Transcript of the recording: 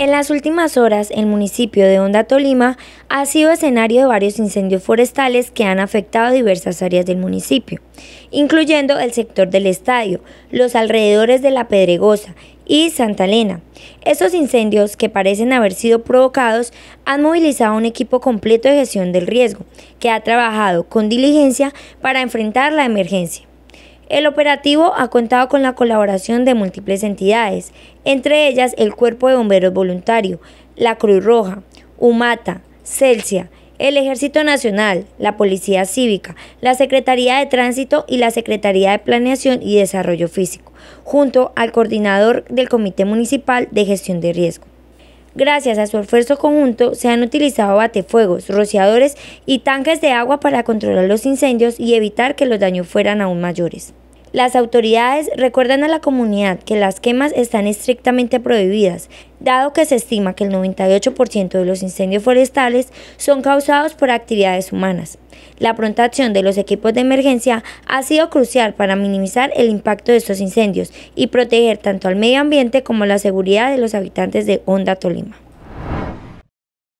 En las últimas horas, el municipio de Honda Tolima ha sido escenario de varios incendios forestales que han afectado diversas áreas del municipio, incluyendo el sector del estadio, los alrededores de La Pedregosa y Santa Elena. Estos incendios, que parecen haber sido provocados, han movilizado un equipo completo de gestión del riesgo, que ha trabajado con diligencia para enfrentar la emergencia. El operativo ha contado con la colaboración de múltiples entidades, entre ellas el Cuerpo de Bomberos Voluntario, la Cruz Roja, UMATA, Celsia, el Ejército Nacional, la Policía Cívica, la Secretaría de Tránsito y la Secretaría de Planeación y Desarrollo Físico, junto al coordinador del Comité Municipal de Gestión de Riesgo. Gracias a su esfuerzo conjunto, se han utilizado batefuegos, rociadores y tanques de agua para controlar los incendios y evitar que los daños fueran aún mayores. Las autoridades recuerdan a la comunidad que las quemas están estrictamente prohibidas, dado que se estima que el 98% de los incendios forestales son causados por actividades humanas. La pronta acción de los equipos de emergencia ha sido crucial para minimizar el impacto de estos incendios y proteger tanto al medio ambiente como la seguridad de los habitantes de Honda Tolima.